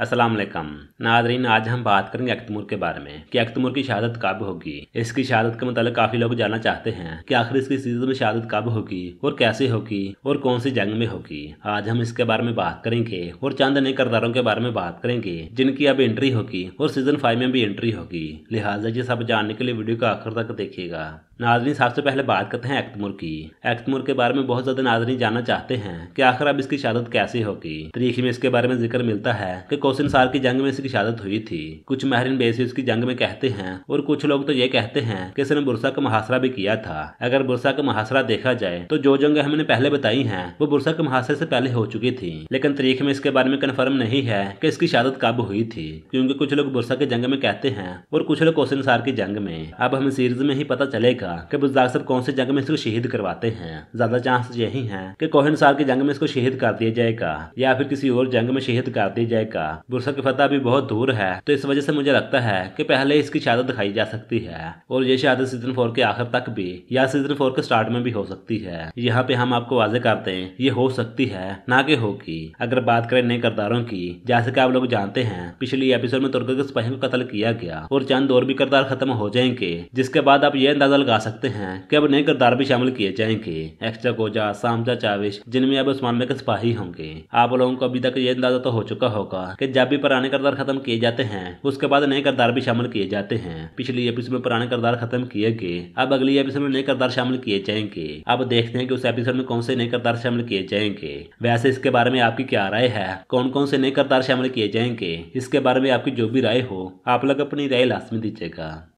असलम नाजरीन आज हम बात करेंगे अख्तमूर के बारे में कि अख्तमूर की शहादत कब होगी इसकी शहादत के मतलब काफ़ी लोग जानना चाहते हैं कि आखिर इसकी सीजन में शहादत कब होगी और कैसे होगी और कौन सी जंग में होगी आज हम इसके बारे में बात करेंगे और चंद नए करदारों के बारे में बात करेंगे जिनकी अब एंट्री होगी और सीजन फाइव में भी एंट्री होगी लिहाजा ये सब जानने के लिए वीडियो का आखिर तक देखिएगा नाजरीन सबसे पहले बात करते हैं एक्तमुर की एक्तमुर के बारे में बहुत ज्यादा नाजरीन जानना चाहते हैं कि आखिर अब इसकी शहादत कैसे होगी तरीके में इसके बारे में जिक्र मिलता है कि कौशन साल की जंग में इसकी शहादत हुई थी कुछ महरीन बेसी इसकी जंग में कहते हैं और कुछ लोग तो ये कहते हैं कि इसने बुरसा का मुहासरा भी किया था अगर बुरसा का मुहासरा देखा जाए तो जो जंग हमने पहले बताई है वो बुरसा के मुहासरे से पहले हो चुकी थी लेकिन तरीके में इसके बारे में कन्फर्म नहीं है कि इसकी शहादत कब हुई थी क्योंकि कुछ लोग बुरसा के जंग में कहते हैं और कुछ लोग कौशन की जंग में अब हमें सीरीज में ही पता चलेगा देखा कि साहब कौन से जंग में इसको शहीद करवाते हैं ज्यादा चांस यही है कि कोहनसार की जंग में इसको शहीद कर दिया जाएगा या फिर किसी और जंग में शहीद कर दिया जाएगा बुरसा की फतह भी बहुत दूर है तो इस वजह से मुझे लगता है कि पहले इसकी शहादत दिखाई जा सकती है और ये शहादत सीजन फोर के आखिर तक भी या सीजन फोर के स्टार्ट में भी हो सकती है यहाँ पे हम आपको वाजे करते हैं ये हो सकती है ना कि होगी अगर बात करें नए करदारों की जैसे कि आप लोग जानते हैं पिछले एपिसोड में तुर्क के सिपाही को कत्ल किया गया और चंद और भी करदार खत्म हो जाएंगे जिसके बाद आप ये अंदाजा लगा लगा सकते हैं अब नए किरदार भी शामिल किए जाएंगे एक्स्ट्रा कोजा सामजा चाविश जिनमें अब उस्मान में सिपाही होंगे आप लोगों को अभी तक ये अंदाजा तो हो चुका होगा कि जब भी पुराने किरदार खत्म किए जाते हैं उसके बाद नए किरदार भी शामिल किए जाते हैं पिछली एपिसोड में पुराने किरदार खत्म किए गए अब अगली एपिसोड में नए किरदार शामिल किए जाएंगे अब देखते हैं कि उस एपिसोड में कौन से नए किरदार शामिल किए जाएंगे वैसे इसके बारे में आपकी क्या राय है कौन कौन से नए किरदार शामिल किए जाएंगे इसके बारे में आपकी जो भी राय हो आप लोग अपनी राय लास्ट में दीजिएगा